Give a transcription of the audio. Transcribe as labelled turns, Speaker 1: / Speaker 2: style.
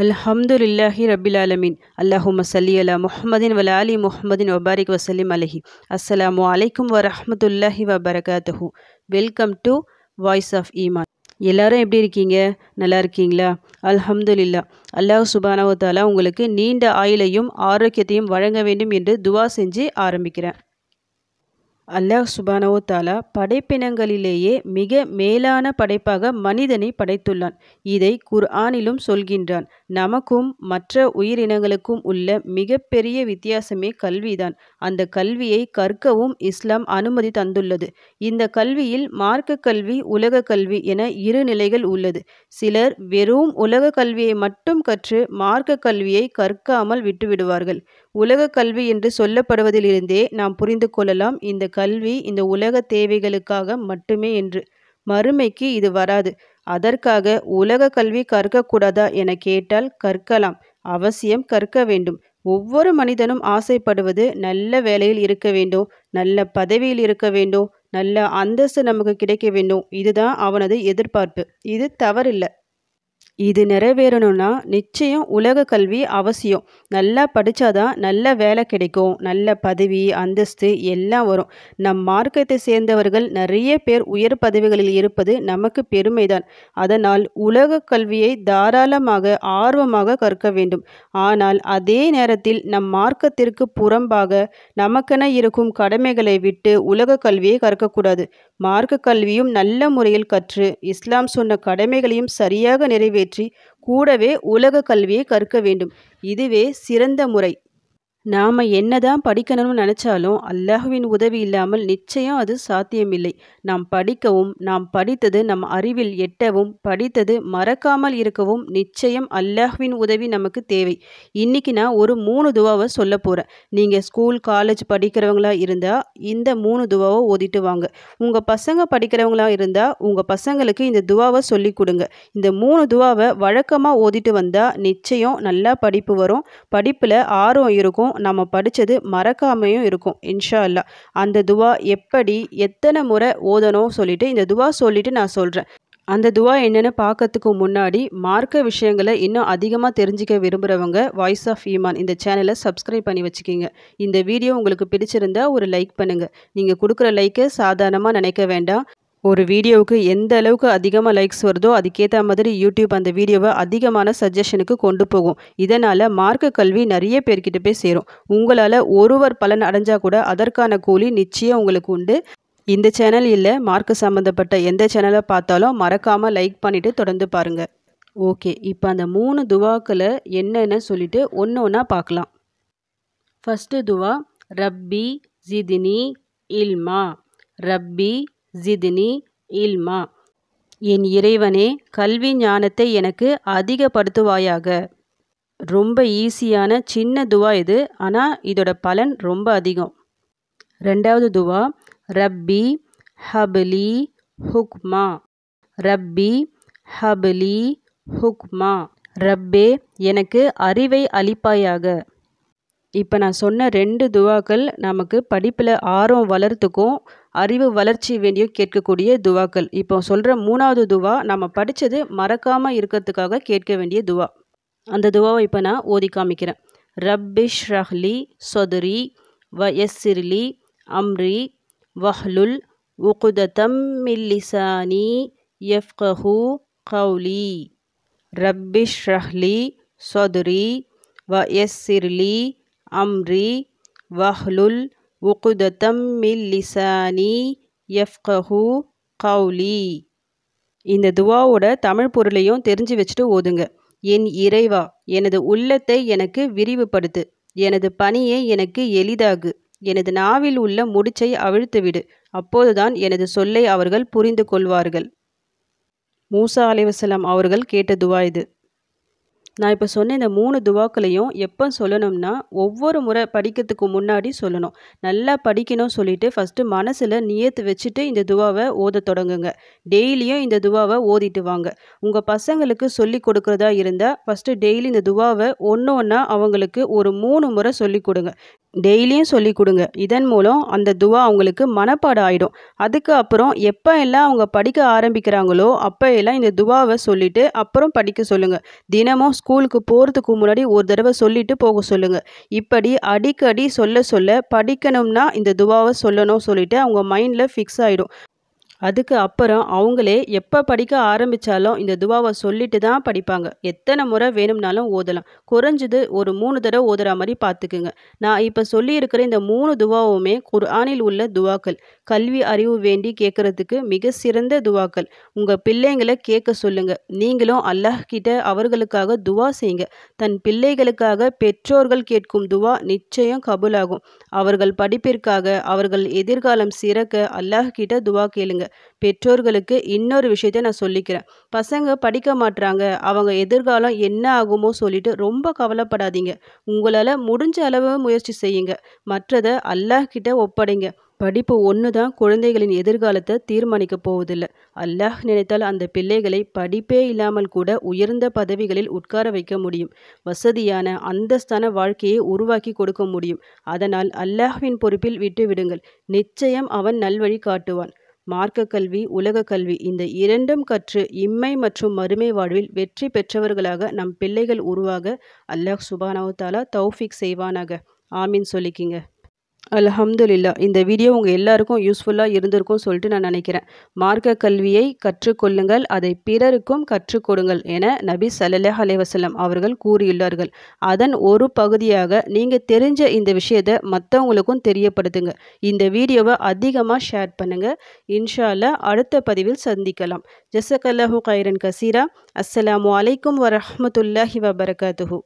Speaker 1: அல்ஹம்துலில்லாஹி ரபில் ஆலமின் அல்லாஹும் சல்லி அலா முஹமதின் வல அலி முஹமதின் வபாரிக் வசலிம் அலஹி அஸ்ஸலாமு அலைக்கும் வரஹமத்துல்லாஹி வபரகாத்து வெல்கம் டு வாய்ஸ் ஆஃப் ஈமான் எல்லாரும் எப்படி இருக்கீங்க நல்லா இருக்கீங்களா அல்ஹம்துலில்லா அல்லாஹ் சுபானவத்தாலா உங்களுக்கு நீண்ட ஆயுளையும் ஆரோக்கியத்தையும் வழங்க வேண்டும் என்று துவா செஞ்சு ஆரம்பிக்கிறேன் அல்லாஹ் சுபானவோ தாலா படைப்பினங்களிலேயே மிக மேலான படைப்பாக மனிதனை படைத்துள்ளான் இதை குர்ஆனிலும் சொல்கின்றான் நமக்கும் மற்ற உயிரினங்களுக்கும் உள்ள மிக பெரிய வித்தியாசமே கல்விதான் அந்த கல்வியை கற்கவும் இஸ்லாம் அனுமதி தந்துள்ளது இந்த கல்வியில் மார்க்க கல்வி உலக கல்வி என இரு நிலைகள் உள்ளது சிலர் வெறும் உலக கல்வியை மட்டும் கற்று மார்க்க கல்வியை கற்காமல் விட்டுவிடுவார்கள் உலக கல்வி என்று சொல்லப்படுவதிலிருந்தே நாம் புரிந்து கொள்ளலாம் இந்த கல்வி இந்த உலக தேவைகளுக்காக மட்டுமே என்று மறுமைக்கு இது வராது அதற்காக உலக கல்வி கற்கக்கூடாதா என கேட்டால் கற்கலாம் அவசியம் கற்க வேண்டும் ஒவ்வொரு மனிதனும் ஆசைப்படுவது நல்ல வேலையில் இருக்க வேண்டும் நல்ல பதவியில் இருக்க வேண்டும் நல்ல அந்தஸ்து நமக்கு கிடைக்க வேண்டும் இதுதான் அவனது எதிர்பார்ப்பு இது தவறில்லை இது நிறைவேறணும்னா நிச்சயம் உலக கல்வி அவசியம் நல்லா படித்தாதான் நல்ல வேலை கிடைக்கும் நல்ல பதவி அந்தஸ்து எல்லாம் வரும் நம் மார்க்கத்தை சேர்ந்தவர்கள் நிறைய பேர் உயர் பதவிகளில் இருப்பது நமக்கு பெருமைதான் அதனால் உலக கல்வியை தாராளமாக ஆர்வமாக கற்க வேண்டும் ஆனால் அதே நேரத்தில் நம் மார்க்கத்திற்கு புறம்பாக நமக்கென இருக்கும் கடமைகளை விட்டு உலக கல்வியை கற்கக்கூடாது மார்க்க கல்வியும் நல்ல முறையில் கற்று இஸ்லாம் சொன்ன கடமைகளையும் சரியாக நிறைவேற்ற நிறைவேற்றி கூடவே உலக கல்வியை கற்க வேண்டும் இதுவே சிறந்த முறை நாம் என்னதான் படிக்கணும்னு நினச்சாலும் அல்லாஹுவின் உதவி இல்லாமல் நிச்சயம் அது சாத்தியமில்லை நாம் படிக்கவும் நாம் படித்தது நம் அறிவில் எட்டவும் படித்தது மறக்காமல் இருக்கவும் நிச்சயம் அல்லாஹுவின் உதவி நமக்கு தேவை இன்னைக்கு நான் ஒரு மூணு துவாவை சொல்ல போகிறேன் நீங்கள் ஸ்கூல் காலேஜ் படிக்கிறவங்களா இருந்தால் இந்த மூணு துவாவை ஓதிட்டு வாங்க உங்கள் பசங்க படிக்கிறவங்களா இருந்தால் உங்கள் பசங்களுக்கு இந்த துவாவை சொல்லி கொடுங்க இந்த மூணு துவாவை வழக்கமாக ஓதிட்டு வந்தால் நிச்சயம் நல்லா படிப்பு வரும் படிப்பில் ஆர்வம் இருக்கும் வரைக்கும் நம்ம படித்தது மறக்காமையும் இருக்கும் இன்ஷா அல்லா அந்த துவா எப்படி எத்தனை முறை ஓதணும் சொல்லிட்டு இந்த துவா சொல்லிட்டு நான் சொல்கிறேன் அந்த துவா என்னென்னு பார்க்கறதுக்கு முன்னாடி மார்க்க விஷயங்களை இன்னும் அதிகமாக தெரிஞ்சிக்க விரும்புகிறவங்க வாய்ஸ் ஆஃப் ஈமான் இந்த சேனலை சப்ஸ்கிரைப் பண்ணி வச்சுக்கிங்க இந்த வீடியோ உங்களுக்கு பிடிச்சிருந்தா ஒரு லைக் பண்ணுங்கள் நீங்கள் கொடுக்குற லைக்கை சாதாரணமாக நினைக்க வேண்டாம் ஒரு வீடியோவுக்கு எந்த அளவுக்கு அதிகமாக லைக்ஸ் வருதோ அதுக்கேற்ற மாதிரி யூடியூப் அந்த வீடியோவை அதிகமான சஜஷனுக்கு கொண்டு போகும் இதனால் மார்க்க கல்வி நிறைய பேர்கிட்ட போய் சேரும் உங்களால் ஒருவர் பலன் அடைஞ்சால் கூட அதற்கான கூலி நிச்சயம் உங்களுக்கு உண்டு இந்த சேனல் இல்லை மார்க்கு சம்மந்தப்பட்ட எந்த சேனலை பார்த்தாலும் மறக்காமல் லைக் பண்ணிவிட்டு தொடர்ந்து பாருங்கள் ஓகே இப்போ அந்த மூணு துவாக்களை என்னென்னு சொல்லிவிட்டு ஒன்று ஒன்றா பார்க்கலாம் ஃபஸ்ட்டு துவா ரப்பி ஜிதினி இல்மா ரப்பி ஜிதினி இல்மா என் இறைவனே கல்வி ஞானத்தை எனக்கு அதிகப்படுத்துவாயாக ரொம்ப ஈஸியான சின்ன துவா இது ஆனால் இதோட பலன் ரொம்ப அதிகம் ரெண்டாவது துவா ரப்பி ஹபலி ஹுக்மா ரப்பி ஹபலி ஹுக்மா ரப்பே எனக்கு அறிவை அளிப்பாயாக இப்போ நான் சொன்ன ரெண்டு துவாக்கள் நமக்கு படிப்பில் ஆர்வம் வளர்த்துக்கும் அறிவு வளர்ச்சி வேண்டியும் கேட்கக்கூடிய துவாக்கள் இப்போ சொல்கிற மூணாவது துவா நம்ம படித்தது மறக்காமல் இருக்கிறதுக்காக கேட்க வேண்டிய துவா அந்த துவாவை இப்போ நான் ஓதி காமிக்கிறேன் ரப்பிஷ் ரஹ்லி சொதுரி வ எஸ்ஸிர்லி அம்ரி வஹ்லுல் உகுதத்தம் மில்லிசானி எஃப்கஹு கௌலி ரப்பிஷ் ரஹ்லி சொதுரி வ எஸ்ஸிர்லி அம்ரி வஹ்லுல் உகுதத்தம் மில்லிசானி எஃப்கஹு கௌலி இந்த துவாவோட தமிழ் பொருளையும் தெரிஞ்சு வச்சுட்டு ஓதுங்க என் இறைவா எனது உள்ளத்தை எனக்கு விரிவுபடுத்து எனது பணியை எனக்கு எளிதாகு எனது நாவில் உள்ள முடிச்சை அவிழ்த்துவிடு அப்போதுதான் எனது சொல்லை அவர்கள் புரிந்து கொள்வார்கள் மூசா அலைவசலாம் அவர்கள் கேட்ட துவா இது நான் இப்போ சொன்ன இந்த மூணு துவாக்களையும் எப்போ சொல்லணும்னா ஒவ்வொரு முறை படிக்கிறதுக்கு முன்னாடி சொல்லணும் நல்லா படிக்கணும் சொல்லிட்டு ஃபஸ்ட்டு மனசில் நியத்து வச்சுட்டு இந்த துவாவை ஓத தொடங்குங்க டெய்லியும் இந்த துவாவை ஓதிட்டு வாங்க உங்கள் பசங்களுக்கு சொல்லி கொடுக்குறதா இருந்தால் ஃபஸ்ட்டு டெய்லி இந்த துவாவை ஒன்று ஒன்றா அவங்களுக்கு ஒரு மூணு முறை சொல்லி கொடுங்க டெய்லியும் சொல்லி கொடுங்க இதன் மூலம் அந்த துவா அவங்களுக்கு மனப்பாடு ஆகிடும் அதுக்கு அப்புறம் எப்போ எல்லாம் அவங்க படிக்க ஆரம்பிக்கிறாங்களோ அப்போ எல்லாம் இந்த துவாவை சொல்லிவிட்டு அப்புறம் படிக்க சொல்லுங்கள் தினமும் ஸ்கூலுக்கு போகிறதுக்கு முன்னாடி ஒரு தடவை சொல்லிட்டு போக சொல்லுங்கள் இப்படி அடிக்கடி சொல்ல சொல்ல படிக்கணும்னா இந்த துவாவை சொல்லணும் சொல்லிட்டு அவங்க மைண்டில் ஃபிக்ஸ் ஆகிடும் அதுக்கு அப்புறம் அவங்களே எப்போ படிக்க ஆரம்பித்தாலும் இந்த துவாவை சொல்லிட்டு தான் படிப்பாங்க எத்தனை முறை வேணும்னாலும் ஓதலாம் குறைஞ்சது ஒரு மூணு தடவை ஓதுற மாதிரி பார்த்துக்குங்க நான் இப்போ சொல்லியிருக்கிற இந்த மூணு துவாவுமே குர்ஆனில் உள்ள துவாக்கள் கல்வி அறிவு வேண்டி கேட்குறதுக்கு மிக சிறந்த துவாக்கள் உங்கள் பிள்ளைங்களை கேட்க சொல்லுங்கள் நீங்களும் அல்லாஹ் கிட்ட அவர்களுக்காக துவா செய்யுங்க தன் பிள்ளைகளுக்காக பெற்றோர்கள் கேட்கும் துவா நிச்சயம் கபுலாகும் அவர்கள் படிப்பிற்காக அவர்கள் எதிர்காலம் சிறக்க அல்லாஹ் கிட்ட துவா கேளுங்க பெற்றோர்களுக்கு இன்னொரு விஷயத்த நான் சொல்லிக்கிறேன் பசங்க படிக்க மாட்டுறாங்க அவங்க எதிர்காலம் என்ன ஆகுமோ சொல்லிட்டு ரொம்ப கவலைப்படாதீங்க உங்களால் முடிஞ்ச அளவு முயற்சி செய்யுங்க மற்றதை அல்லாஹ் கிட்ட ஒப்படைங்க படிப்பு ஒன்று தான் குழந்தைகளின் எதிர்காலத்தை தீர்மானிக்க போவதில்லை அல்லாஹ் நினைத்தால் அந்த பிள்ளைகளை படிப்பே இல்லாமல் கூட உயர்ந்த பதவிகளில் உட்கார வைக்க முடியும் வசதியான அந்தஸ்தான வாழ்க்கையை உருவாக்கி கொடுக்க முடியும் அதனால் அல்லாஹ்வின் பொறுப்பில் விட்டுவிடுங்கள் நிச்சயம் அவன் நல்வழி காட்டுவான் மார்க்க கல்வி உலக கல்வி இந்த இரண்டும் கற்று இம்மை மற்றும் மறுமை வாழ்வில் வெற்றி பெற்றவர்களாக நம் பிள்ளைகள் உருவாக அல்லாஹ் சுபானாவு தாலா தௌஃபிக் செய்வானாக ஆமீன் சொல்லிக்கிங்க அலமதுல்லா இந்த வீடியோ உங்கள் எல்லாருக்கும் யூஸ்ஃபுல்லாக இருந்திருக்கும் சொல்லிட்டு நான் நினைக்கிறேன் மார்க்க கல்வியை கற்றுக்கொள்ளுங்கள் அதை பிறருக்கும் கற்றுக் கொடுங்கள் என நபி சல்லல்லாஹ் அலைவசல்லம் அவர்கள் கூறியுள்ளார்கள் அதன் ஒரு பகுதியாக நீங்கள் தெரிஞ்ச இந்த விஷயத்தை மற்றவங்களுக்கும் தெரியப்படுத்துங்க இந்த வீடியோவை அதிகமாக ஷேர் பண்ணுங்கள் இன்ஷால்லா அடுத்த பதிவில் சந்திக்கலாம் ஜசக்கல்லஹு கைரன் கசீரா அஸ்லாம் வலைக்கம் வரமத்துல்லாஹி வபரகாத்துஹூ